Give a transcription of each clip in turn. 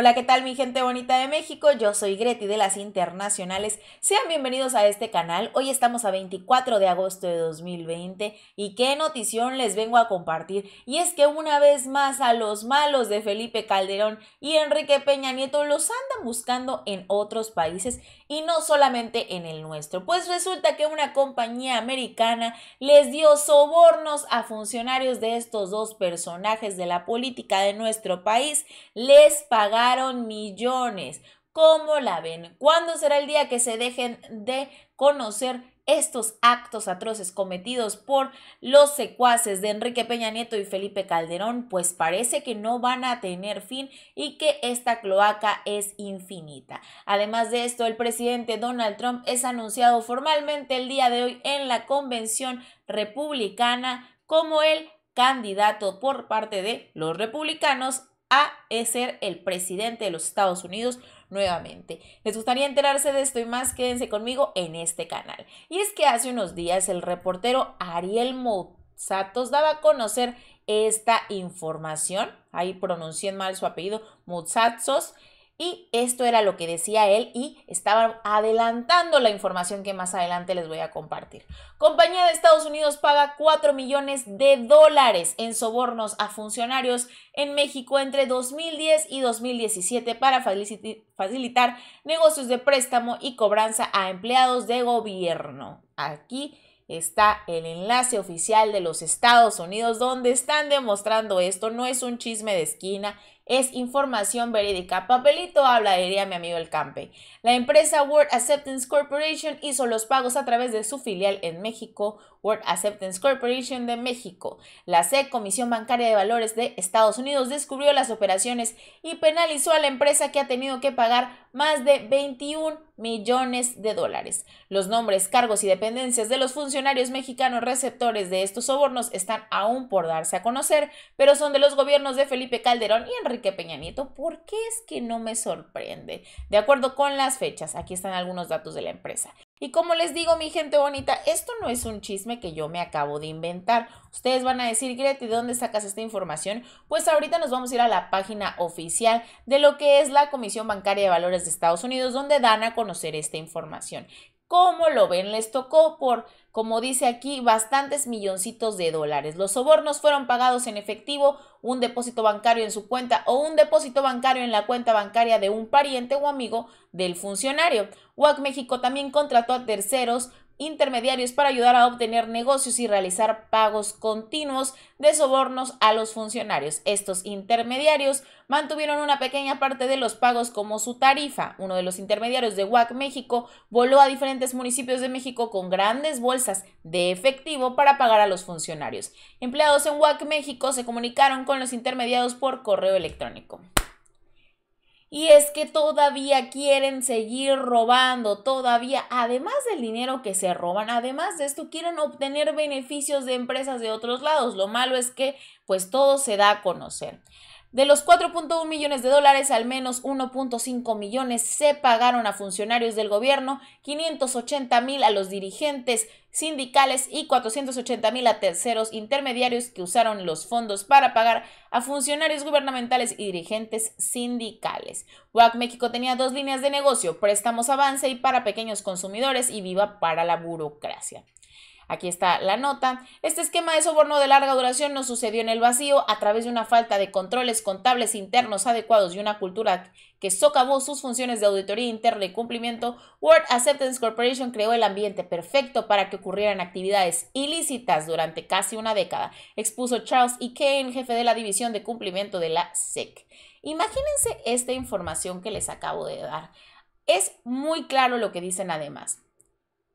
Hola, ¿qué tal mi gente bonita de México? Yo soy Greti de las Internacionales. Sean bienvenidos a este canal. Hoy estamos a 24 de agosto de 2020 y qué notición les vengo a compartir. Y es que una vez más a los malos de Felipe Calderón y Enrique Peña Nieto los andan buscando en otros países y no solamente en el nuestro. Pues resulta que una compañía americana les dio sobornos a funcionarios de estos dos personajes de la política de nuestro país. Les pagaron millones. ¿Cómo la ven? ¿Cuándo será el día que se dejen de conocer estos actos atroces cometidos por los secuaces de Enrique Peña Nieto y Felipe Calderón? Pues parece que no van a tener fin y que esta cloaca es infinita. Además de esto, el presidente Donald Trump es anunciado formalmente el día de hoy en la convención republicana como el candidato por parte de los republicanos a ser el presidente de los Estados Unidos nuevamente. ¿Les gustaría enterarse de esto y más? Quédense conmigo en este canal. Y es que hace unos días el reportero Ariel Mozatos daba a conocer esta información, ahí pronuncié mal su apellido, Mozatos, y esto era lo que decía él y estaba adelantando la información que más adelante les voy a compartir. Compañía de Estados Unidos paga 4 millones de dólares en sobornos a funcionarios en México entre 2010 y 2017 para facilitar negocios de préstamo y cobranza a empleados de gobierno. Aquí está el enlace oficial de los Estados Unidos donde están demostrando esto. No es un chisme de esquina, es información verídica. Papelito habla, diría mi amigo el Campe. La empresa World Acceptance Corporation hizo los pagos a través de su filial en México, World Acceptance Corporation de México. La SEC, Comisión Bancaria de Valores de Estados Unidos, descubrió las operaciones y penalizó a la empresa que ha tenido que pagar más de 21 millones de dólares. Los nombres, cargos y dependencias de los funcionarios mexicanos receptores de estos sobornos están aún por darse a conocer, pero son de los gobiernos de Felipe Calderón y Enrique que Peña Nieto, ¿por qué es que no me sorprende? De acuerdo con las fechas, aquí están algunos datos de la empresa. Y como les digo, mi gente bonita, esto no es un chisme que yo me acabo de inventar. Ustedes van a decir, Grete, ¿de dónde sacas esta información? Pues ahorita nos vamos a ir a la página oficial de lo que es la Comisión Bancaria de Valores de Estados Unidos, donde dan a conocer esta información. ¿Cómo lo ven? Les tocó por, como dice aquí, bastantes milloncitos de dólares. Los sobornos fueron pagados en efectivo, un depósito bancario en su cuenta o un depósito bancario en la cuenta bancaria de un pariente o amigo del funcionario. WAC México también contrató a terceros intermediarios para ayudar a obtener negocios y realizar pagos continuos de sobornos a los funcionarios. Estos intermediarios mantuvieron una pequeña parte de los pagos como su tarifa. Uno de los intermediarios de WAC México voló a diferentes municipios de México con grandes bolsas de efectivo para pagar a los funcionarios. Empleados en WAC México se comunicaron con los intermediados por correo electrónico. Y es que todavía quieren seguir robando, todavía, además del dinero que se roban, además de esto, quieren obtener beneficios de empresas de otros lados. Lo malo es que pues todo se da a conocer. De los 4.1 millones de dólares, al menos 1.5 millones se pagaron a funcionarios del gobierno, 580 mil a los dirigentes sindicales y 480 mil a terceros intermediarios que usaron los fondos para pagar a funcionarios gubernamentales y dirigentes sindicales. WAC México tenía dos líneas de negocio, préstamos avance y para pequeños consumidores y viva para la burocracia. Aquí está la nota. Este esquema de soborno de larga duración no sucedió en el vacío a través de una falta de controles contables internos adecuados y una cultura que socavó sus funciones de auditoría interna y cumplimiento. World Acceptance Corporation creó el ambiente perfecto para que ocurrieran actividades ilícitas durante casi una década, expuso Charles E. Kane, jefe de la división de cumplimiento de la SEC. Imagínense esta información que les acabo de dar. Es muy claro lo que dicen además.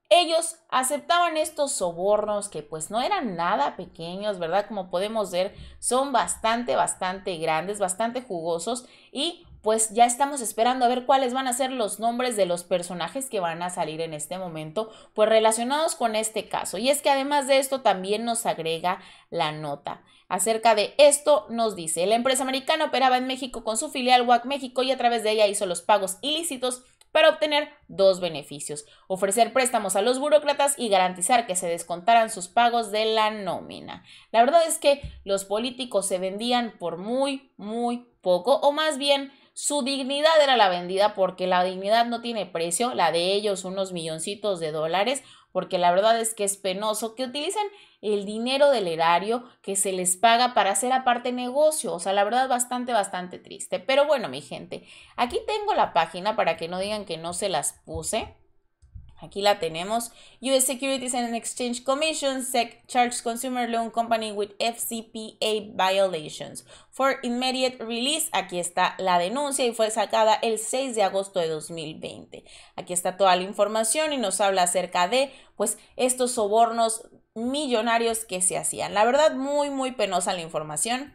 Ellos aceptaban estos sobornos que pues no eran nada pequeños, ¿verdad? Como podemos ver, son bastante, bastante grandes, bastante jugosos y pues ya estamos esperando a ver cuáles van a ser los nombres de los personajes que van a salir en este momento, pues relacionados con este caso. Y es que además de esto también nos agrega la nota. Acerca de esto nos dice, la empresa americana operaba en México con su filial WAC México y a través de ella hizo los pagos ilícitos para obtener dos beneficios, ofrecer préstamos a los burócratas y garantizar que se descontaran sus pagos de la nómina. La verdad es que los políticos se vendían por muy, muy poco, o más bien su dignidad era la vendida porque la dignidad no tiene precio, la de ellos unos milloncitos de dólares porque la verdad es que es penoso que utilicen el dinero del erario que se les paga para hacer aparte negocio. O sea, la verdad bastante, bastante triste. Pero bueno, mi gente, aquí tengo la página para que no digan que no se las puse. Aquí la tenemos. US Securities and Exchange Commission, SEC, charged consumer loan company with FCPA violations for immediate release. Aquí está la denuncia y fue sacada el 6 de agosto de 2020. Aquí está toda la información y nos habla acerca de pues estos sobornos millonarios que se hacían. La verdad, muy, muy penosa la información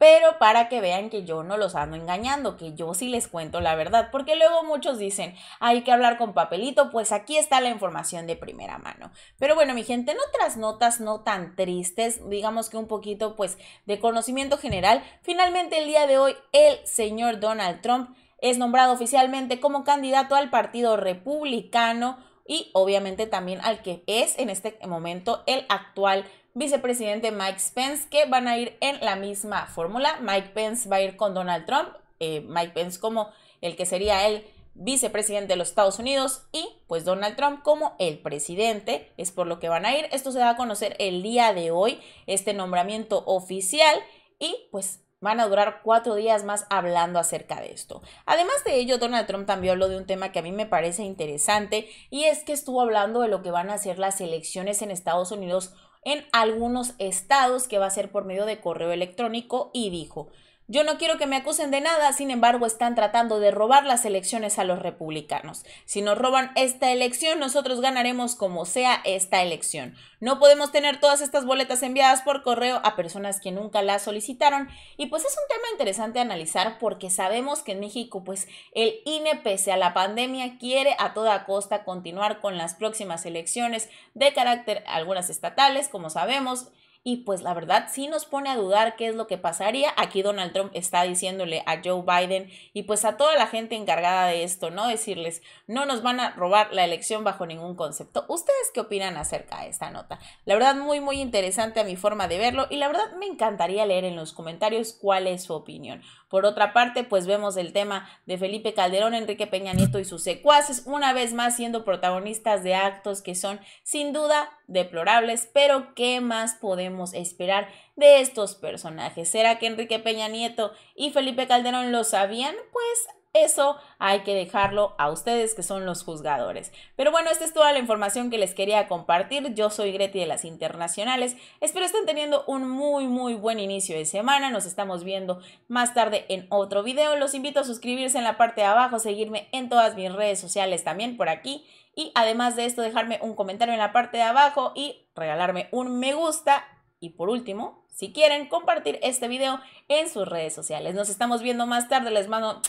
pero para que vean que yo no los ando engañando, que yo sí les cuento la verdad, porque luego muchos dicen, hay que hablar con papelito, pues aquí está la información de primera mano. Pero bueno, mi gente, en otras notas no tan tristes, digamos que un poquito pues de conocimiento general, finalmente el día de hoy el señor Donald Trump es nombrado oficialmente como candidato al Partido Republicano y obviamente también al que es en este momento el actual vicepresidente Mike Pence, que van a ir en la misma fórmula. Mike Pence va a ir con Donald Trump, eh, Mike Pence como el que sería el vicepresidente de los Estados Unidos y pues Donald Trump como el presidente, es por lo que van a ir. Esto se da a conocer el día de hoy, este nombramiento oficial y pues van a durar cuatro días más hablando acerca de esto. Además de ello, Donald Trump también habló de un tema que a mí me parece interesante y es que estuvo hablando de lo que van a ser las elecciones en Estados Unidos en algunos estados que va a ser por medio de correo electrónico y dijo, yo no quiero que me acusen de nada, sin embargo están tratando de robar las elecciones a los republicanos. Si nos roban esta elección, nosotros ganaremos como sea esta elección. No podemos tener todas estas boletas enviadas por correo a personas que nunca las solicitaron. Y pues es un tema interesante analizar porque sabemos que en México pues el INE pese a la pandemia quiere a toda costa continuar con las próximas elecciones de carácter algunas estatales, como sabemos, y pues la verdad sí nos pone a dudar qué es lo que pasaría. Aquí Donald Trump está diciéndole a Joe Biden y pues a toda la gente encargada de esto, ¿no? Decirles, no nos van a robar la elección bajo ningún concepto. ¿Ustedes qué opinan acerca de esta nota? La verdad muy muy interesante a mi forma de verlo y la verdad me encantaría leer en los comentarios cuál es su opinión. Por otra parte, pues vemos el tema de Felipe Calderón, Enrique Peña Nieto y sus secuaces, una vez más siendo protagonistas de actos que son sin duda deplorables, pero ¿qué más podemos esperar de estos personajes? ¿Será que Enrique Peña Nieto y Felipe Calderón lo sabían? Pues eso hay que dejarlo a ustedes que son los juzgadores. Pero bueno, esta es toda la información que les quería compartir. Yo soy Greti de las Internacionales. Espero estén teniendo un muy muy buen inicio de semana. Nos estamos viendo más tarde en otro video. Los invito a suscribirse en la parte de abajo, seguirme en todas mis redes sociales también por aquí. Y además de esto, dejarme un comentario en la parte de abajo y regalarme un me gusta. Y por último, si quieren, compartir este video en sus redes sociales. Nos estamos viendo más tarde. Les mando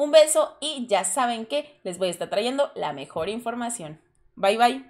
un beso y ya saben que les voy a estar trayendo la mejor información. Bye bye.